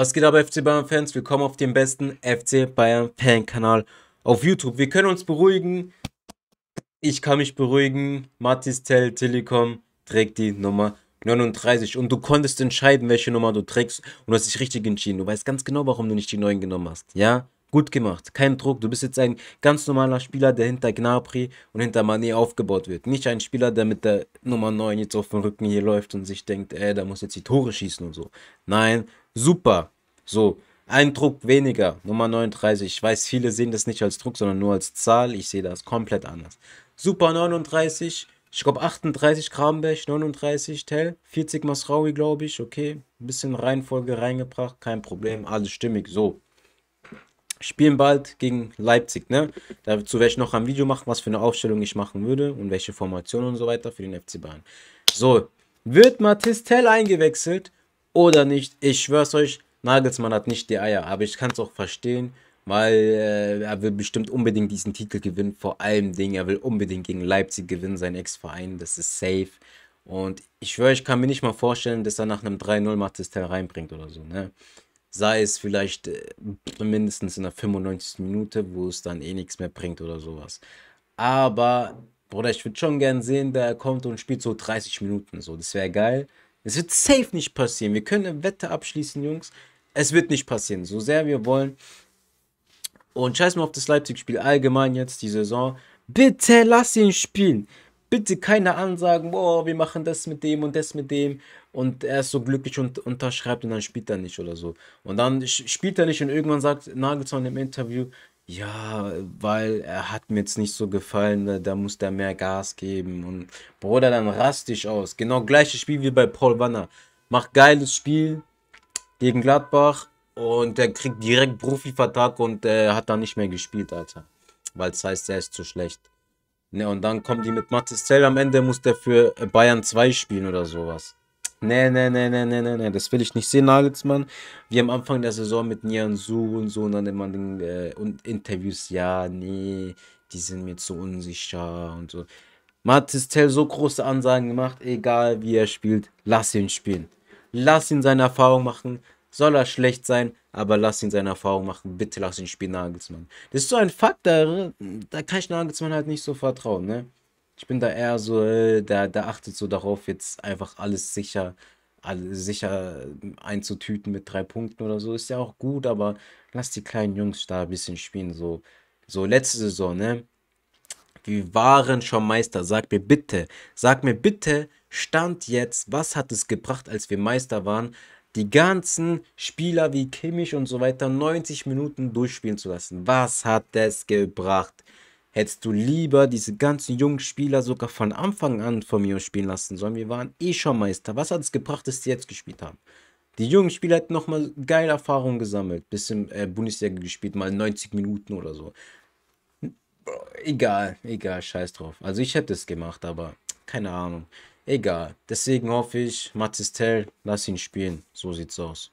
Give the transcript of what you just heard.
Was geht ab, FC Bayern-Fans? Willkommen auf dem besten FC Bayern-Fan-Kanal auf YouTube. Wir können uns beruhigen. Ich kann mich beruhigen. Matis Tell Telekom trägt die Nummer 39. Und du konntest entscheiden, welche Nummer du trägst. Und du hast dich richtig entschieden. Du weißt ganz genau, warum du nicht die 9 genommen hast. Ja? Gut gemacht, kein Druck. Du bist jetzt ein ganz normaler Spieler, der hinter Gnabry und hinter Mané aufgebaut wird. Nicht ein Spieler, der mit der Nummer 9 jetzt auf dem Rücken hier läuft und sich denkt, ey, da muss jetzt die Tore schießen und so. Nein, super. So, ein Druck weniger, Nummer 39. Ich weiß, viele sehen das nicht als Druck, sondern nur als Zahl. Ich sehe das komplett anders. Super 39, ich glaube 38 Kramberg, 39 Tell, 40 Masraui, glaube ich. Okay, ein bisschen Reihenfolge reingebracht, kein Problem, alles stimmig. So, spielen bald gegen Leipzig, ne? Dazu werde ich noch ein Video machen, was für eine Aufstellung ich machen würde und welche Formation und so weiter für den FC Bayern. So, wird Mathis Tell eingewechselt oder nicht? Ich schwör's euch, Nagelsmann hat nicht die Eier, aber ich kann's auch verstehen, weil äh, er will bestimmt unbedingt diesen Titel gewinnen, vor allem Dingen, er will unbedingt gegen Leipzig gewinnen, sein Ex-Verein, das ist safe. Und ich schwöre, ich kann mir nicht mal vorstellen, dass er nach einem 3-0 Mathis Tell reinbringt oder so, ne? Sei es vielleicht äh, mindestens in der 95. Minute, wo es dann eh nichts mehr bringt oder sowas. Aber, Bruder, ich würde schon gern sehen, der kommt und spielt so 30 Minuten. So, das wäre geil. Es wird safe nicht passieren. Wir können eine Wette abschließen, Jungs. Es wird nicht passieren. So sehr wir wollen. Und scheiß mal auf das Leipzig-Spiel allgemein jetzt die Saison. Bitte lass ihn spielen. Bitte keine Ansagen, boah, wir machen das mit dem und das mit dem. Und er ist so glücklich und unterschreibt und dann spielt er nicht oder so. Und dann spielt er nicht und irgendwann sagt Nagelsmann im Interview, ja, weil er hat mir jetzt nicht so gefallen, ne, da, muss der mehr Gas geben. Und Bruder, dann rastig aus. Genau gleiches Spiel wie bei Paul Wanner. Macht geiles Spiel gegen Gladbach und der kriegt direkt Profivertrag und äh, hat dann nicht mehr gespielt, Alter. Weil es heißt, er ist zu schlecht. Ne, und dann kommen die mit Mathis Zell. Am Ende muss der für äh, Bayern 2 spielen oder sowas. Ne, ne, ne, ne, ne, ne, ne. Das will ich nicht sehen, Nagelsmann. Wie am Anfang der Saison mit Nian Su und so. Und dann immer den, äh, und Interviews. Ja, nee, die sind mir zu unsicher und so. Mathis Tell so große Ansagen gemacht. Egal wie er spielt, lass ihn spielen. Lass ihn seine Erfahrung machen soll er schlecht sein, aber lass ihn seine Erfahrung machen. Bitte lass ihn spielen, Nagelsmann. Das ist so ein Fakt, da, da kann ich Nagelsmann halt nicht so vertrauen, ne? Ich bin da eher so, äh, der, der achtet so darauf, jetzt einfach alles sicher, alles sicher einzutüten mit drei Punkten oder so. Ist ja auch gut, aber lass die kleinen Jungs da ein bisschen spielen. So, so letzte Saison, ne? Wir waren schon Meister. Sag mir bitte, sag mir bitte, Stand jetzt, was hat es gebracht, als wir Meister waren? die ganzen Spieler wie Kimmich und so weiter 90 Minuten durchspielen zu lassen. Was hat das gebracht? Hättest du lieber diese ganzen jungen Spieler sogar von Anfang an von mir spielen lassen sollen? Wir waren eh schon Meister. Was hat es gebracht, dass die jetzt gespielt haben? Die jungen Spieler hätten nochmal geile Erfahrungen gesammelt. Bisschen äh, Bundesliga gespielt, mal 90 Minuten oder so. Egal, egal, scheiß drauf. Also ich hätte es gemacht, aber keine Ahnung. Egal. Deswegen hoffe ich, Matzis lass ihn spielen. So sieht's aus.